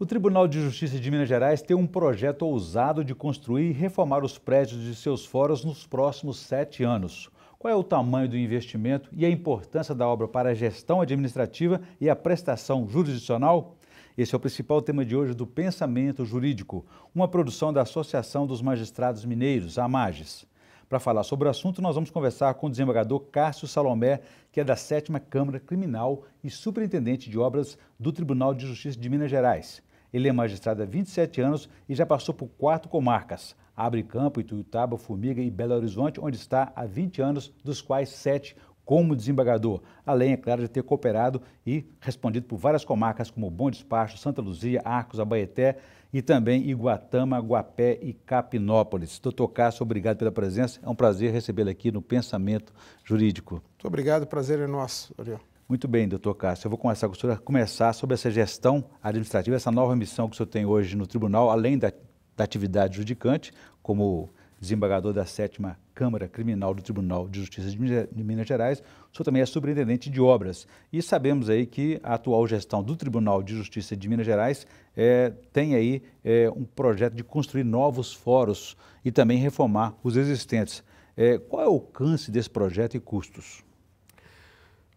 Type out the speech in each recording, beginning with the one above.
O Tribunal de Justiça de Minas Gerais tem um projeto ousado de construir e reformar os prédios de seus fóruns nos próximos sete anos. Qual é o tamanho do investimento e a importância da obra para a gestão administrativa e a prestação jurisdicional? Esse é o principal tema de hoje do Pensamento Jurídico, uma produção da Associação dos Magistrados Mineiros, a AMAGES. Para falar sobre o assunto, nós vamos conversar com o desembargador Cássio Salomé, que é da 7 Câmara Criminal e superintendente de obras do Tribunal de Justiça de Minas Gerais. Ele é magistrado há 27 anos e já passou por quatro comarcas: Abre Campo, Ituiutaba, Formiga e Belo Horizonte, onde está há 20 anos, dos quais sete como desembargador, além, é claro, de ter cooperado e respondido por várias comarcas como Bom Despacho, Santa Luzia, Arcos, Abaeté e também Iguatama, Guapé e Capinópolis. Doutor Cássio, obrigado pela presença. É um prazer recebê-lo aqui no Pensamento Jurídico. Muito obrigado, prazer é nosso, Ariel. Muito bem, doutor Cássio. Eu vou começar com o senhor começar sobre essa gestão administrativa, essa nova missão que o senhor tem hoje no tribunal, além da, da atividade judicante, como desembargador da 7 Câmara Criminal do Tribunal de Justiça de Minas Gerais. O senhor também é superintendente de obras. E sabemos aí que a atual gestão do Tribunal de Justiça de Minas Gerais é, tem aí é, um projeto de construir novos fóruns e também reformar os existentes. É, qual é o alcance desse projeto e custos?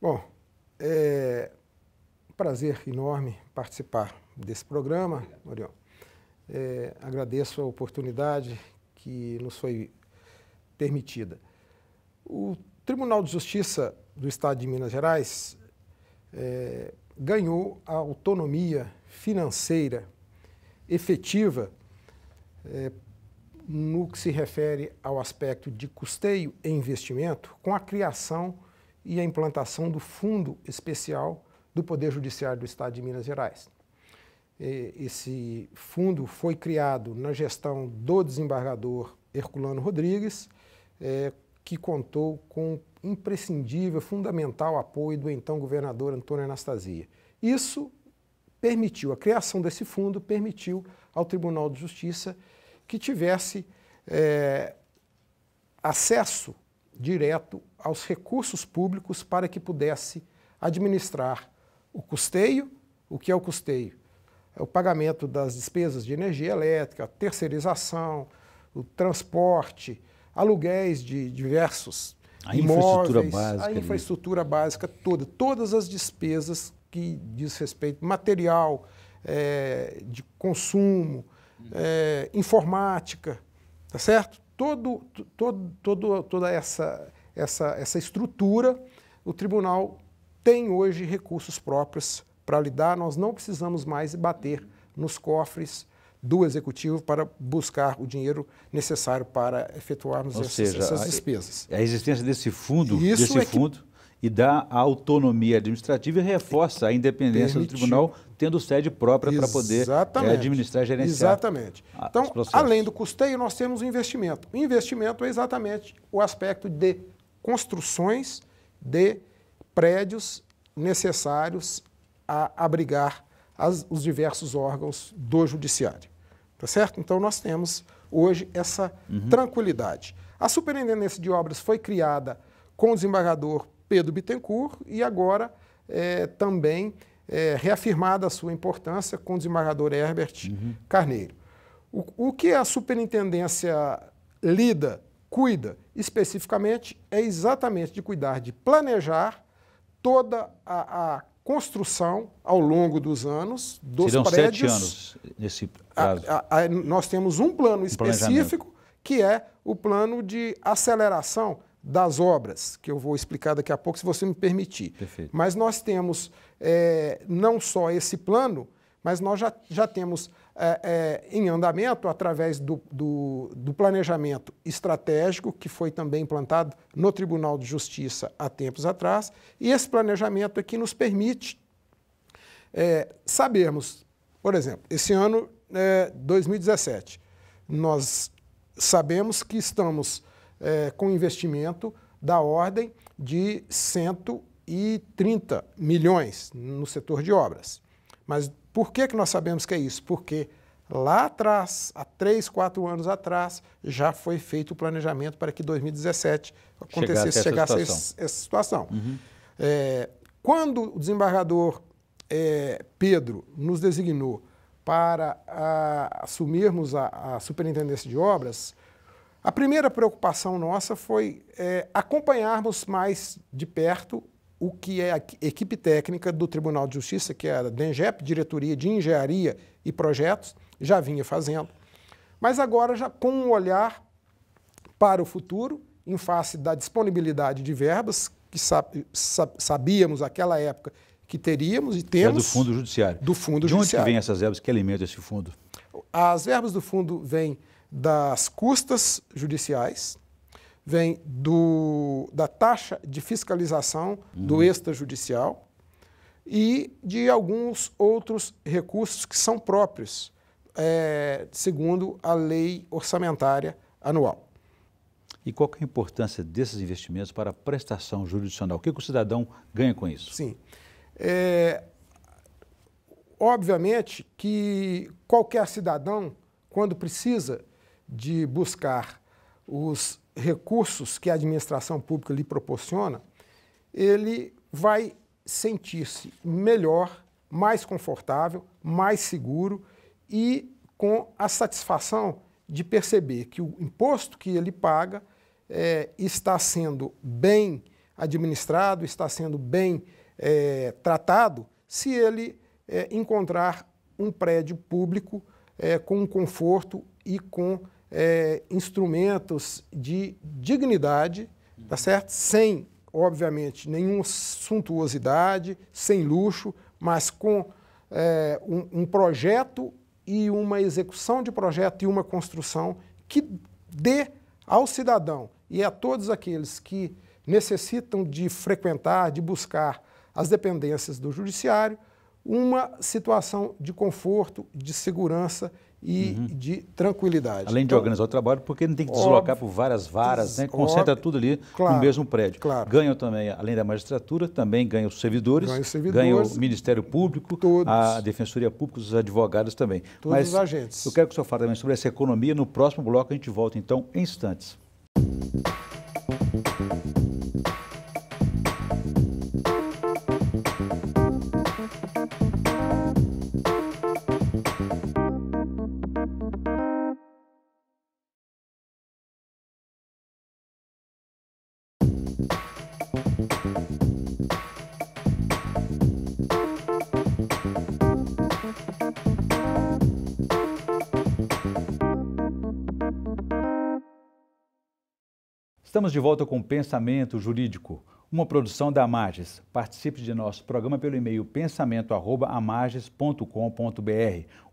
Bom, é um prazer enorme participar desse programa, Marião. É, agradeço a oportunidade que nos foi permitida. O Tribunal de Justiça do Estado de Minas Gerais é, ganhou a autonomia financeira efetiva é, no que se refere ao aspecto de custeio e investimento com a criação e a implantação do Fundo Especial do Poder Judiciário do Estado de Minas Gerais. É, esse fundo foi criado na gestão do desembargador Herculano Rodrigues, é, que contou com imprescindível, fundamental apoio do então governador Antônio Anastasia. Isso permitiu, a criação desse fundo permitiu ao Tribunal de Justiça que tivesse é, acesso direto aos recursos públicos para que pudesse administrar o custeio, o que é o custeio? o pagamento das despesas de energia elétrica, a terceirização, o transporte, aluguéis de diversos a imóveis, infraestrutura básica, a infraestrutura ali. básica toda, todas as despesas que diz respeito material, é, de consumo, é, informática, tá certo? Todo, todo, todo, toda essa, essa, essa estrutura, o tribunal tem hoje recursos próprios para lidar, nós não precisamos mais bater nos cofres do executivo para buscar o dinheiro necessário para efetuarmos essas, seja, essas, despesas. A, a existência desse fundo, Isso desse é fundo que... e dá autonomia administrativa e reforça a independência Permitiu. do tribunal, tendo sede própria para poder é, administrar e gerenciar. Exatamente. A, então, além do custeio, nós temos o investimento. O investimento é exatamente o aspecto de construções de prédios necessários a abrigar as, os diversos órgãos do judiciário. Tá certo? Então nós temos hoje essa uhum. tranquilidade. A Superintendência de Obras foi criada com o desembargador Pedro Bittencourt e agora é, também é, reafirmada a sua importância com o desembargador Herbert uhum. Carneiro. O, o que a Superintendência lida, cuida especificamente, é exatamente de cuidar de planejar toda a, a construção ao longo dos anos dos Serão prédios. sete anos nesse caso. A, a, a, nós temos um plano específico que é o plano de aceleração das obras, que eu vou explicar daqui a pouco, se você me permitir. Perfeito. Mas nós temos é, não só esse plano, mas nós já, já temos é, é, em andamento através do, do, do, planejamento estratégico, que foi também implantado no Tribunal de Justiça há tempos atrás, e esse planejamento aqui é nos permite é, sabermos, por exemplo, esse ano, 2017, é, nós sabemos que estamos com investimento da ordem de 130 milhões no setor de obras. Mas por que, que nós sabemos que é isso? Porque lá atrás, há três, quatro anos atrás, já foi feito o planejamento para que 2017 acontecesse, chegasse, essa situação. Essa situação. Uhum. É, quando o desembargador é, Pedro nos designou para a, assumirmos a, a, superintendência de obras, a primeira preocupação nossa foi é, acompanharmos mais de perto o que é a equipe técnica do Tribunal de Justiça, que é a DENGEP, Diretoria de Engenharia e Projetos, já vinha fazendo. Mas agora já com um olhar para o futuro, em face da disponibilidade de verbas, que sabíamos aquela época que teríamos e temos. É do Fundo Judiciário. Do Fundo de onde judiciário. vêm essas verbas? Que alimenta esse fundo? As verbas do fundo vêm das custas judiciais, vem do, da taxa de fiscalização uhum. do extrajudicial e de alguns outros recursos que são próprios, é, segundo a lei orçamentária anual. E qual é a importância desses investimentos para a prestação jurisdicional? O que, que o cidadão ganha com isso? Sim. É, obviamente que qualquer cidadão, quando precisa de buscar os recursos que a administração pública lhe proporciona, ele vai sentir-se melhor, mais confortável, mais seguro e com a satisfação de perceber que o imposto que ele paga é, está sendo bem administrado, está sendo bem é, tratado, se ele é, encontrar um prédio público é, com conforto e com é, instrumentos de dignidade, tá certo? Sem, obviamente, nenhuma suntuosidade, sem luxo, mas com é, um, um projeto e uma execução de projeto e uma construção que dê ao cidadão e a todos aqueles que necessitam de frequentar, de buscar as dependências do judiciário, uma situação de conforto, de segurança e uhum. de tranquilidade. Além de então, organizar o trabalho, porque não tem que deslocar óbvio, por várias varas, né? concentra óbvio, tudo ali claro, no mesmo prédio. Claro. Ganham também, além da magistratura, também ganham os servidores, ganham, servidores, ganham o Ministério Público, todos, a Defensoria Pública, os advogados também. Todos Mas os agentes. Eu quero que o senhor fale também sobre essa economia. No próximo bloco a gente volta, então, em instantes. Estamos de volta com Pensamento Jurídico, uma produção da Amages. Participe de nosso programa pelo e-mail pensamento.amages.com.br.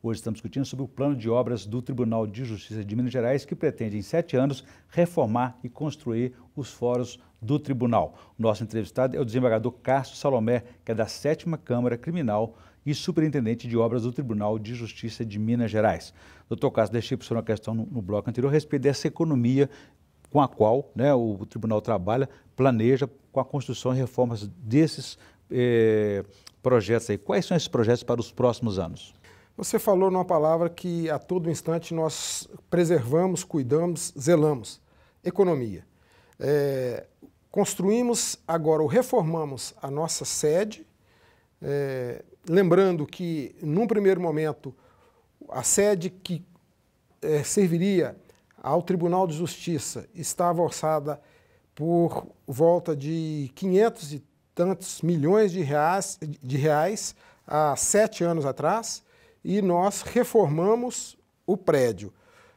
Hoje estamos discutindo sobre o plano de obras do Tribunal de Justiça de Minas Gerais, que pretende, em sete anos, reformar e construir os fóruns do tribunal. nosso entrevistado é o desembargador Castro Salomé, que é da sétima Câmara Criminal e superintendente de obras do Tribunal de Justiça de Minas Gerais. Doutor Castro, deixei para o senhor uma questão no, no bloco anterior a respeito dessa economia com a qual né, o Tribunal trabalha, planeja com a construção e reformas desses eh, projetos aí. Quais são esses projetos para os próximos anos? Você falou numa palavra que a todo instante nós preservamos, cuidamos, zelamos: economia. É, construímos agora ou reformamos a nossa sede, é, lembrando que, num primeiro momento, a sede que é, serviria ao Tribunal de Justiça estava orçada por volta de 500 e tantos milhões de reais, de reais há sete anos atrás e nós reformamos o prédio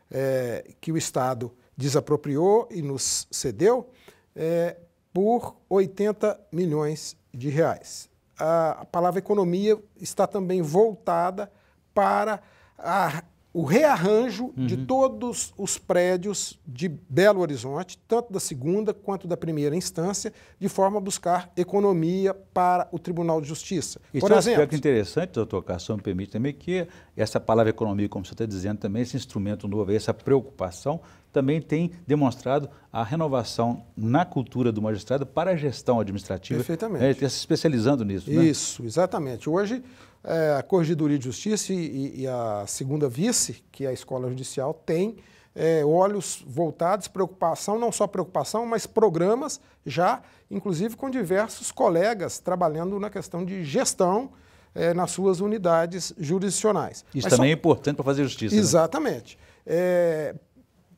é, que o Estado desapropriou e nos cedeu é, por 80 milhões de reais. A, a palavra economia está também voltada para a o rearranjo uhum. de todos os prédios de Belo Horizonte, tanto da segunda quanto da primeira instância, de forma a buscar economia para o Tribunal de Justiça. Isso Por é um aspecto interessante, doutor Carção, me permite também, que essa palavra economia, como você está dizendo também, esse instrumento novo, essa preocupação, também tem demonstrado a renovação na cultura do magistrado para a gestão administrativa. Perfeitamente. Né, ele né, está se especializando nisso. Né? Isso, né? exatamente. Hoje, é, a Corregedoria de Justiça e, e, a segunda vice, que é a Escola Judicial, tem é, olhos voltados, preocupação, não só preocupação, mas programas já, inclusive com diversos colegas trabalhando na questão de gestão é, nas suas unidades jurisdicionais. Isso mas também só... é importante para fazer justiça. Né? Exatamente. Né?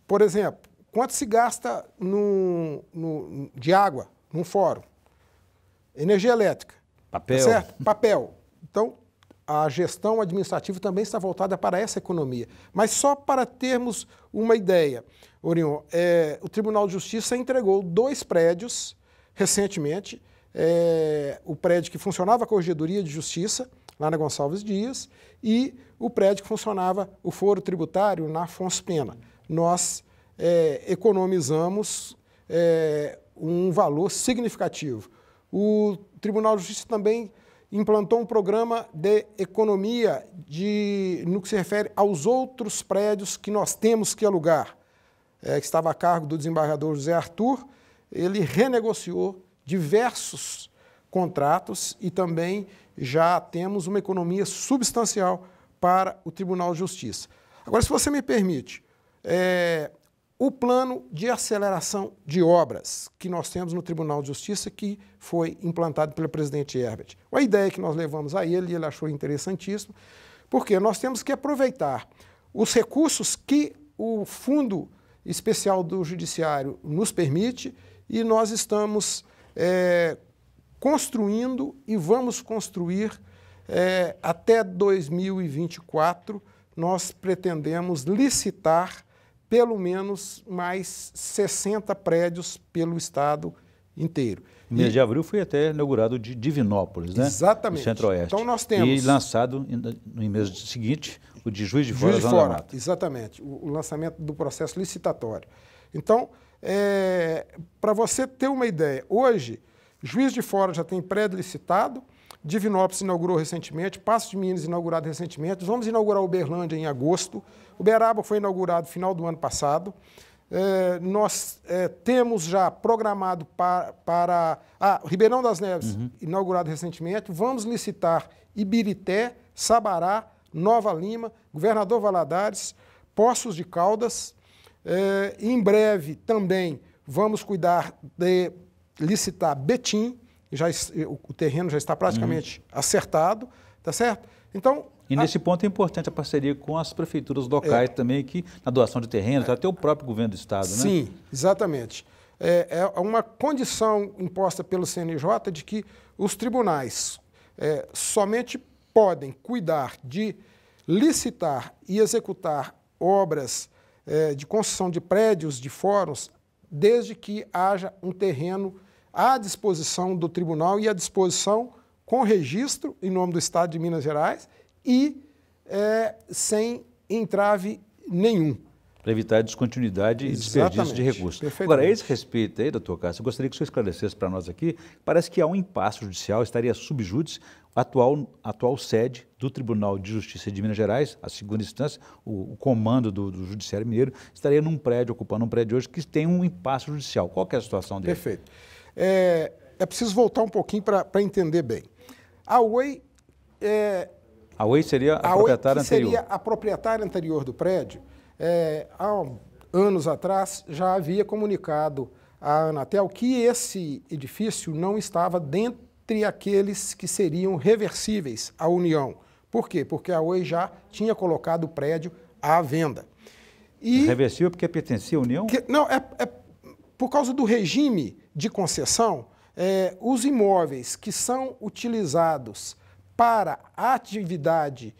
por exemplo, quanto se gasta no, no, de água num fórum? Energia elétrica. Tá Papel. Tá certo? Papel. Então, a gestão administrativa também está voltada para essa economia. Mas só para termos uma ideia, Orion, é, o Tribunal de Justiça entregou dois prédios recentemente, é, o prédio que funcionava a Corregedoria de Justiça, lá na Gonçalves Dias, e o prédio que funcionava o Foro Tributário na Afonso Pena. Nós é, economizamos é, um valor significativo. O Tribunal de Justiça também implantou um programa de economia de, no que se refere aos outros prédios que nós temos que alugar, é, que estava a cargo do desembargador José Arthur. Ele renegociou diversos contratos e também já temos uma economia substancial para o Tribunal de Justiça. Agora, se você me permite, é, o plano de aceleração de obras que nós temos no Tribunal de Justiça, que foi implantado pelo presidente Herbert. A ideia que nós levamos a ele, ele achou interessantíssima, porque nós temos que aproveitar os recursos que o Fundo Especial do Judiciário nos permite e nós estamos é, construindo e vamos construir é, até 2024. Nós pretendemos licitar pelo menos mais 60 prédios pelo estado inteiro. Em mês de abril foi até inaugurado de Divinópolis, né? Exatamente. Centro-Oeste. Então nós temos. E lançado no mês seguinte o de Juiz de Fora, Juiz de Fora, Mata. Exatamente. O, o, lançamento do processo licitatório. Então, é, para você ter uma ideia, hoje Juiz de Fora já tem prédio licitado, Divinópolis inaugurou recentemente, Passo de Minas inaugurado recentemente, vamos inaugurar Uberlândia em agosto, Uberaba foi inaugurado no final do ano passado. É, nós é, temos já programado para, para ah, Ribeirão das Neves, uhum. inaugurado recentemente, vamos licitar Ibirité, Sabará, Nova Lima, Governador Valadares, Poços de Caldas. É, em breve também vamos cuidar de licitar Betim, já, eh, o terreno já está praticamente uhum. acertado, tá certo? Então, e nesse ponto é importante a parceria com as prefeituras locais é, também, que na doação de terrenos, é, até o próprio governo do Estado, né? sim, né? exatamente. É, é, uma condição imposta pelo CNJ de que os tribunais é, somente podem cuidar de licitar e executar obras é, de construção de prédios, de fóruns, desde que haja um terreno à disposição do tribunal e à disposição com registro em nome do Estado de Minas Gerais e é, sem entrave nenhum. Para evitar descontinuidade e desperdício de recursos. Agora, a esse respeito aí, doutor Cássio, eu gostaria que o senhor esclarecesse para nós aqui. Parece que há um impasse judicial, estaria subjúdice atual, atual sede do Tribunal de Justiça de Minas Gerais, a segunda instância, o, o comando do, do, Judiciário Mineiro, estaria num prédio, ocupando um prédio hoje que tem um impasse judicial. Qual é a situação dele? Perfeito é, é preciso voltar um pouquinho para entender bem. A Oi. É, a Oi seria a, a proprietária Oi, anterior. Seria a proprietária anterior do prédio. É, há anos atrás já havia comunicado à Anatel que esse edifício não estava dentre aqueles que seriam reversíveis à União. Por quê? Porque a Oi já tinha colocado o prédio à venda. E, Reversível porque pertencia à União? Que, não, é, é por causa do regime de concessão, é, os imóveis que são utilizados para a atividade,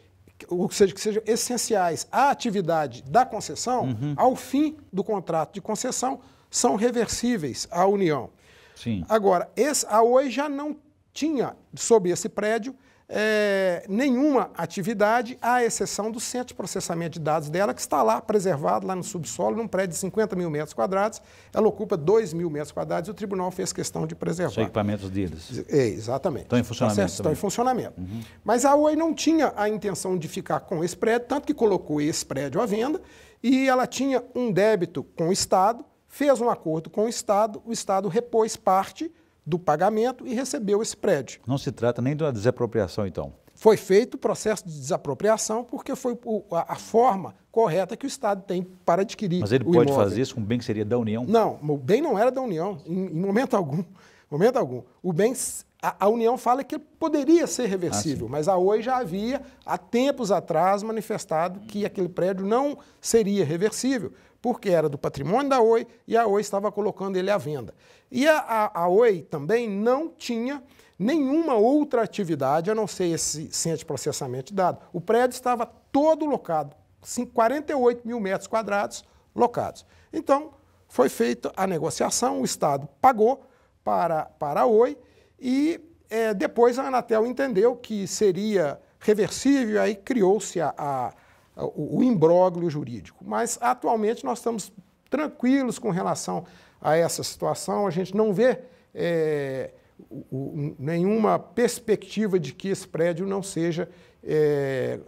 ou seja, que sejam essenciais à atividade da concessão, uhum. ao fim do contrato de concessão, são reversíveis à União. Sim. Agora, esse, a Oi já não tinha sobre esse prédio é, nenhuma atividade, à exceção do centro de processamento de dados dela, que está lá preservado, lá no subsolo, num prédio de 50 mil metros quadrados. Ela ocupa 2 mil metros quadrados e o tribunal fez questão de preservar. São equipamentos deles. É, exatamente. Estão em funcionamento. Tá Estão em funcionamento. Uhum. Mas a Oi não tinha a intenção de ficar com esse prédio, tanto que colocou esse prédio à venda e ela tinha um débito com o Estado, fez um acordo com o Estado, o Estado repôs parte do pagamento e recebeu esse prédio. Não se trata nem de uma desapropriação, então? Foi feito o processo de desapropriação porque foi a, forma correta que o Estado tem para adquirir. Mas ele pode imóvel. fazer isso com um bem que seria da União? Não, o bem não era da União, em, momento algum. Momento algum. O bem a, União fala que poderia ser reversível, ah, mas a OI já havia, há tempos atrás, manifestado que aquele prédio não seria reversível, porque era do patrimônio da Oi e a Oi estava colocando ele à venda. E a, a, a Oi também não tinha nenhuma outra atividade, a não ser esse centro de processamento de dados. O prédio estava todo locado, 48 mil metros quadrados locados. Então, foi feita a negociação, o Estado pagou para, para a Oi e é, depois a Anatel entendeu que seria reversível, aí criou-se a, a o, o imbróglio jurídico. Mas, atualmente, nós estamos tranquilos com relação a essa situação, a gente não vê é, o, o, nenhuma perspectiva de que esse prédio não seja é,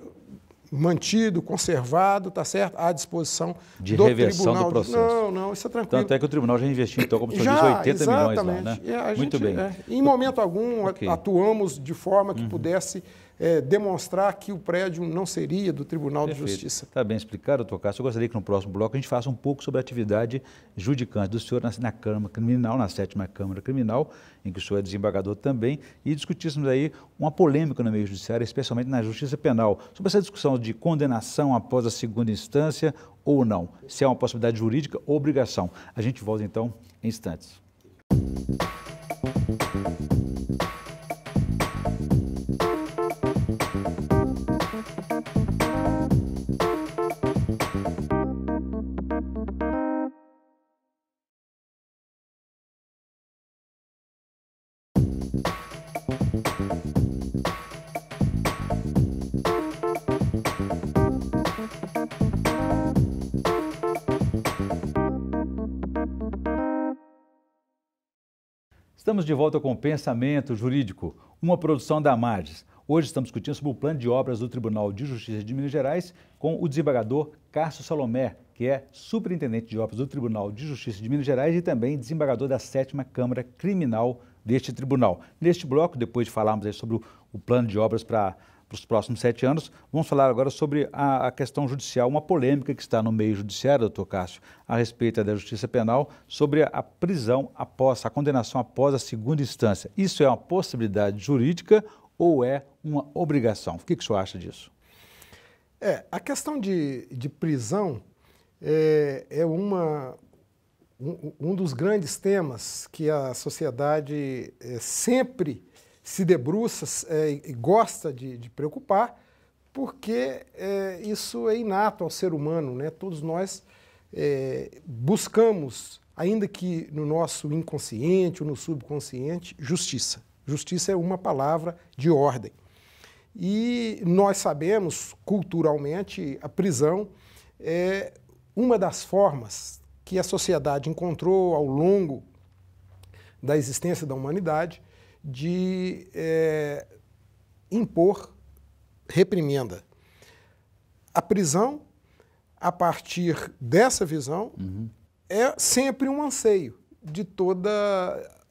mantido, conservado, tá certo? À disposição de do reversão tribunal. do processo. Não, não, isso é tranquilo. Tanto é que o tribunal já investiu, então, como o senhor já, 80 exatamente. milhões lá, né? É, Muito bem. É, em momento algum, okay. atuamos de forma que uhum. pudesse é, demonstrar que o prédio não seria do Tribunal Perfeito. de Justiça. Está bem explicado, doutor Castro. Eu gostaria que no próximo bloco a gente faça um pouco sobre a atividade judicante do senhor na, na Câmara Criminal, na sétima Câmara Criminal, em que o senhor é desembargador também, e discutíssemos aí uma polêmica no meio judiciário, especialmente na Justiça Penal, sobre essa discussão de condenação após a segunda instância ou não, se é uma possibilidade jurídica ou obrigação. A gente volta então em instantes. Música Estamos de volta com o Pensamento Jurídico, uma produção da Amadis. Hoje estamos discutindo sobre o plano de obras do Tribunal de Justiça de Minas Gerais com o desembargador Cássio Salomé, que é superintendente de obras do Tribunal de Justiça de Minas Gerais e também desembargador da Sétima Câmara Criminal deste tribunal. Neste bloco, depois de falarmos sobre o plano de obras para para os próximos sete anos. Vamos falar agora sobre a, a, questão judicial, uma polêmica que está no meio judiciário, doutor Cássio, a respeito da justiça penal, sobre a, a prisão após, a condenação após a segunda instância. Isso é uma possibilidade jurídica ou é uma obrigação? O que, que o senhor acha disso? É, a questão de, de prisão é, é uma, um, um, dos grandes temas que a sociedade é, sempre se debruça é, e gosta de, de preocupar, porque é, isso é inato ao ser humano, né? Todos nós é, buscamos, ainda que no nosso inconsciente ou no subconsciente, justiça. Justiça é uma palavra de ordem. E nós sabemos, culturalmente, a prisão é uma das formas que a sociedade encontrou ao longo da existência da humanidade de é, impor reprimenda. A prisão, a partir dessa visão, uhum. é sempre um anseio de toda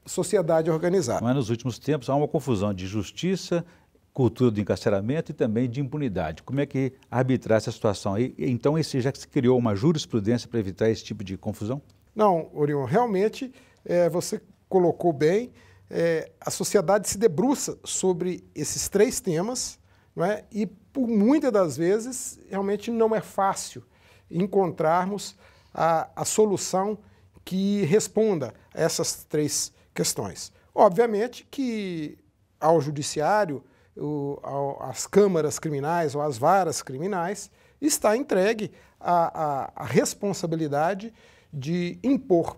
sociedade organizada. Mas nos últimos tempos há uma confusão de justiça, cultura do encarceramento e também de impunidade. Como é que arbitrar essa situação? aí então, esse, já que se criou uma jurisprudência para evitar esse tipo de confusão? Não, Orion, realmente é, você colocou bem é, a sociedade se debruça sobre esses três temas é? e, por muitas das vezes, realmente não é fácil encontrarmos a, a solução que responda a essas três questões. Obviamente que ao judiciário, o, ao, às câmaras criminais ou às varas criminais, está entregue a, a, a responsabilidade de impor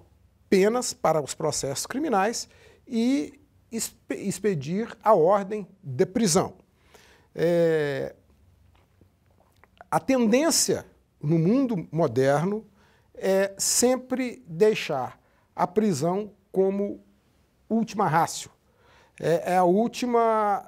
penas para os processos criminais e expedir a ordem de prisão. É, a tendência no mundo moderno é sempre deixar a prisão como última rácio, é, é a última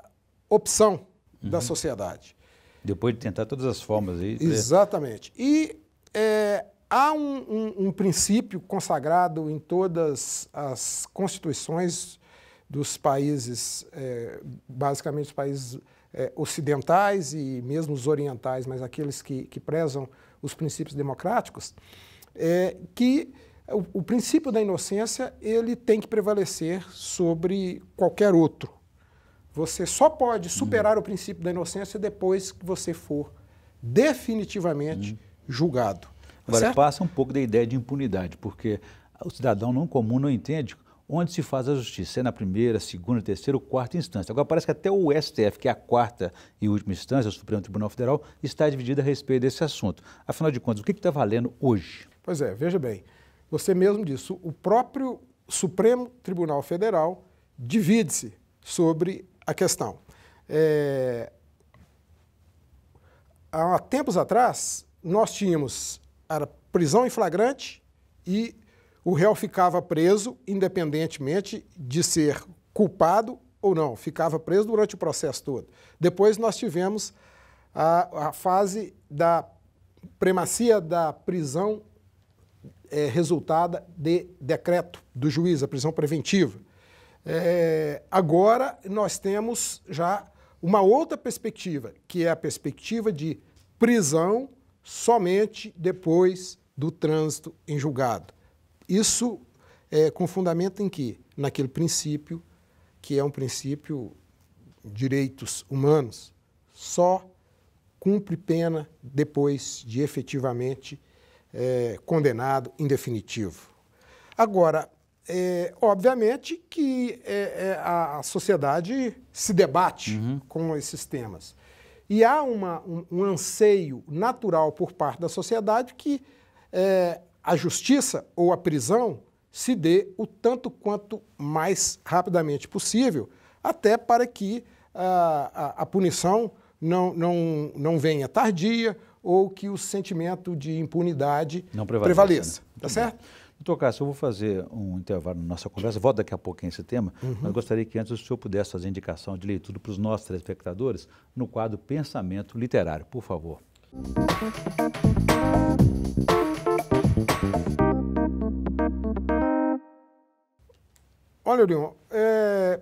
opção uhum. da sociedade. Depois de tentar todas as formas aí. Exatamente. E é, Há um, um, um princípio consagrado em todas as constituições dos países, é, basicamente os países é, ocidentais e mesmo os orientais, mas aqueles que, que prezam os princípios democráticos, é, que o, o, princípio da inocência ele tem que prevalecer sobre qualquer outro. Você só pode superar uhum. o princípio da inocência depois que você for definitivamente uhum. julgado. Agora, certo? passa um pouco da ideia de impunidade, porque o cidadão não comum não entende onde se faz a justiça, se é na primeira, segunda, terceira ou quarta instância. Agora, parece que até o STF, que é a quarta e última instância, o Supremo Tribunal Federal, está dividido a respeito desse assunto. Afinal de contas, o que está valendo hoje? Pois é, veja bem, você mesmo disse, o próprio Supremo Tribunal Federal divide-se sobre a questão. É... Há tempos atrás, nós tínhamos era prisão em flagrante e o réu ficava preso, independentemente de ser culpado ou não, ficava preso durante o processo todo. Depois nós tivemos a, a fase da premacia da prisão é, resultada de decreto do juiz, a prisão preventiva. É, agora nós temos já uma outra perspectiva, que é a perspectiva de prisão somente depois do trânsito em julgado. Isso é com fundamento em que? Naquele princípio, que é um princípio direitos humanos, só cumpre pena depois de efetivamente é, condenado em definitivo. Agora, é, obviamente que é, é a sociedade se debate uhum. com esses temas. E há uma, um, um, anseio natural por parte da sociedade que é, a justiça ou a prisão se dê o tanto quanto mais rapidamente possível, até para que a, ah, a, a punição não, não, não venha tardia ou que o sentimento de impunidade prevaleça. prevaleça né? Tá certo? Doutor Cássio, eu vou fazer um intervalo na nossa conversa, volto daqui a pouco a esse tema, uhum. mas gostaria que antes o senhor pudesse fazer indicação de leitura para os nossos telespectadores no quadro Pensamento Literário, por favor. Olha, Orion, é,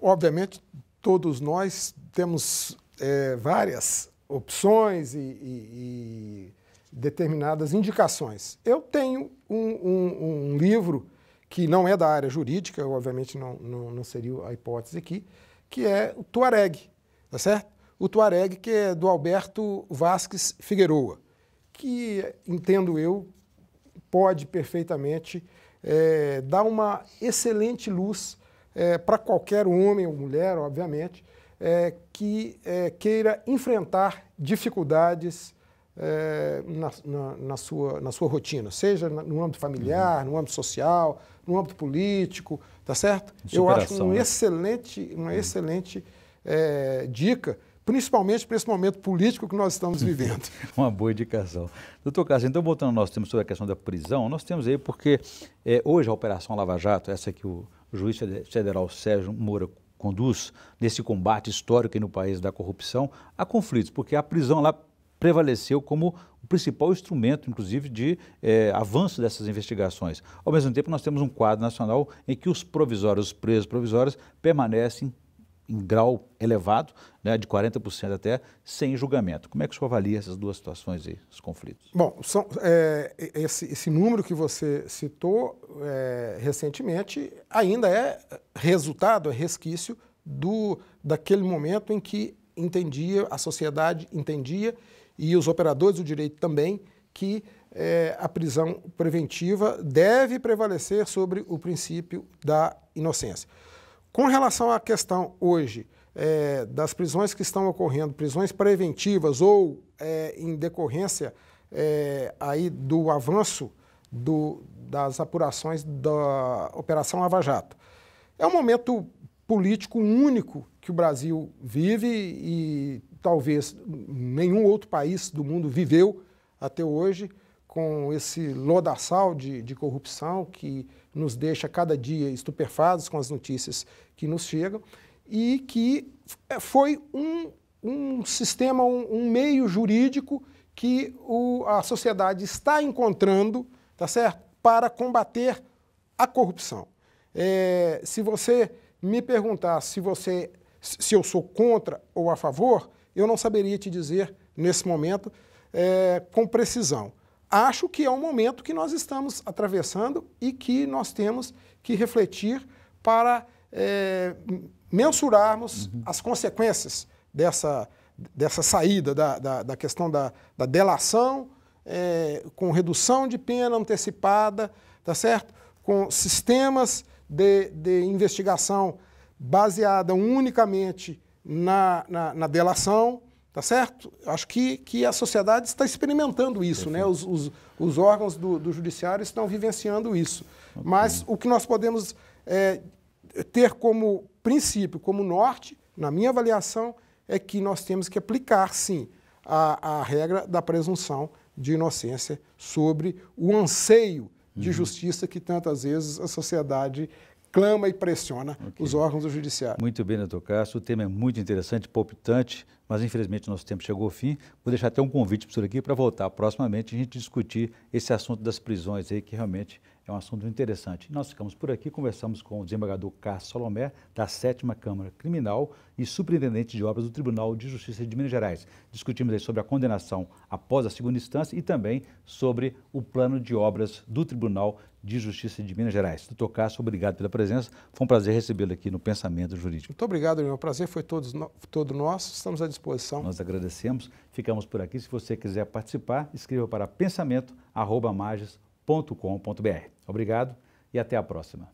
obviamente todos nós temos é, várias opções e, e, e determinadas indicações. Eu tenho um, um, um, livro que não é da área jurídica, obviamente não, não, não, seria a hipótese aqui, que é o Tuareg, tá certo? O Tuareg, que é do Alberto Vasques Figueroa, que, entendo eu, pode perfeitamente é, dar uma excelente luz é, para qualquer homem ou mulher, obviamente, é, que é, queira enfrentar dificuldades é, na, na, na, sua, na sua rotina, seja no âmbito familiar, uhum. no âmbito social, no âmbito político, tá certo? Eu acho um né? excelente, uma uhum. excelente é, dica principalmente para esse momento político que nós estamos vivendo. Uma boa indicação. Doutor Cássio, então voltando ao nosso tema sobre a questão da prisão, nós temos aí porque é, hoje a Operação Lava Jato, essa que o juiz federal Sérgio Moura conduz nesse combate histórico aí no país da corrupção, há conflitos, porque a prisão lá prevaleceu como o principal instrumento, inclusive, de eh, avanço dessas investigações. Ao mesmo tempo, nós temos um quadro nacional em que os provisórios, os presos provisórios, permanecem em grau elevado, né, de 40% até, sem julgamento. Como é que o senhor avalia essas duas situações e os conflitos? Bom, são, é, esse, esse, número que você citou é, recentemente ainda é resultado, é resquício do, daquele momento em que entendia, a sociedade entendia e os operadores do direito também, que é, a prisão preventiva deve prevalecer sobre o princípio da inocência. Com relação à questão hoje é, das prisões que estão ocorrendo, prisões preventivas ou é, em decorrência é, aí do avanço do, das apurações da Operação Lava Jato, é um momento político único que o Brasil vive e talvez nenhum outro país do mundo viveu até hoje, com esse lodaçal de, de corrupção que nos deixa cada dia estupefados com as notícias que nos chegam, e que é, foi um, um sistema, um, um meio jurídico que o, a sociedade está encontrando, tá certo? Para combater a corrupção. É, se você me perguntar se você se eu sou contra ou a favor, eu não saberia te dizer nesse momento é, com precisão. Acho que é um momento que nós estamos atravessando e que nós temos que refletir para é, mensurarmos uhum. as consequências dessa, dessa saída da, da, da questão da, da delação, é, com redução de pena antecipada, tá certo? com sistemas de, de investigação baseada unicamente na, na, na delação, tá certo? Acho que, que a sociedade está experimentando isso, né? Perfeito. né? Os, os, os órgãos do, do, judiciário estão vivenciando isso. Okay. Mas o que nós podemos é, ter como princípio, como norte, na minha avaliação, é que nós temos que aplicar, sim, a, a regra da presunção de inocência sobre o anseio de uhum. justiça que tantas vezes a sociedade clama e pressiona okay. os órgãos do judiciário. Muito bem, doutor Castro. O tema é muito interessante, palpitante mas infelizmente nosso tempo chegou ao fim. Vou deixar até um convite para o senhor aqui para voltar proximamente e a gente discutir esse assunto das prisões aí, que realmente é um assunto interessante. Nós ficamos por aqui, conversamos com o desembargador Cássio Solomé, da 7 Câmara Criminal e superintendente de obras do Tribunal de Justiça de Minas Gerais. Discutimos aí sobre a condenação após a segunda instância e também sobre o plano de obras do Tribunal de Justiça de Minas Gerais. Doutor Cássio, obrigado pela presença. Foi um prazer recebê-lo aqui no Pensamento Jurídico. Muito obrigado, meu prazer foi todos, todo nosso. Estamos à disposição. Nós agradecemos. Ficamos por aqui. Se você quiser participar, escreva para pensamento.com.br. Obrigado e até a próxima.